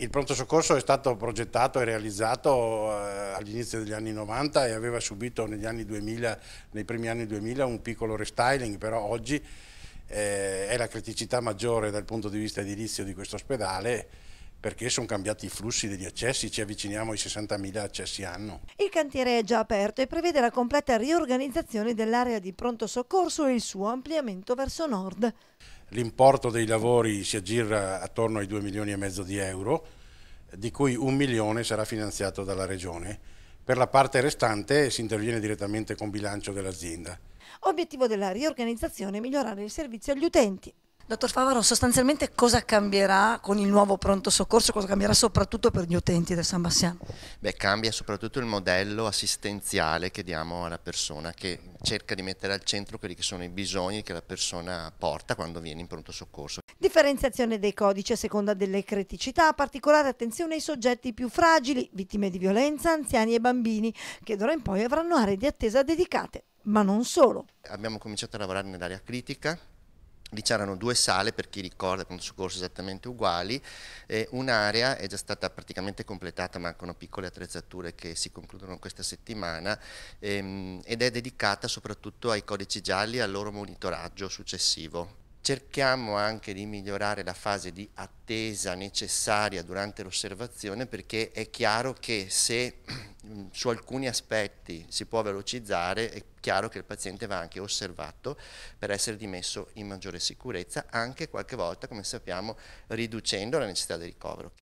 Il pronto soccorso è stato progettato e realizzato eh, all'inizio degli anni 90 e aveva subito negli anni 2000, nei primi anni 2000 un piccolo restyling, però oggi eh, è la criticità maggiore dal punto di vista edilizio di questo ospedale perché sono cambiati i flussi degli accessi, ci avviciniamo ai 60.000 accessi anno. Il cantiere è già aperto e prevede la completa riorganizzazione dell'area di pronto soccorso e il suo ampliamento verso nord. L'importo dei lavori si aggira attorno ai 2 milioni e mezzo di euro, di cui un milione sarà finanziato dalla Regione. Per la parte restante si interviene direttamente con bilancio dell'azienda. Obiettivo della riorganizzazione è migliorare il servizio agli utenti. Dottor Favaro, sostanzialmente cosa cambierà con il nuovo pronto soccorso? Cosa cambierà soprattutto per gli utenti del San Bassiano? Beh, cambia soprattutto il modello assistenziale che diamo alla persona, che cerca di mettere al centro quelli che sono i bisogni che la persona porta quando viene in pronto soccorso. Differenziazione dei codici a seconda delle criticità, particolare attenzione ai soggetti più fragili, vittime di violenza, anziani e bambini, che d'ora in poi avranno aree di attesa dedicate, ma non solo. Abbiamo cominciato a lavorare nell'area critica, Lì c'erano due sale, per chi ricorda, con soccorso esattamente uguali, eh, un'area è già stata praticamente completata, mancano piccole attrezzature che si concludono questa settimana ehm, ed è dedicata soprattutto ai codici gialli e al loro monitoraggio successivo. Cerchiamo anche di migliorare la fase di attesa necessaria durante l'osservazione perché è chiaro che se Mm, su alcuni aspetti si può velocizzare, è chiaro che il paziente va anche osservato per essere dimesso in maggiore sicurezza, anche qualche volta, come sappiamo, riducendo la necessità di ricovero.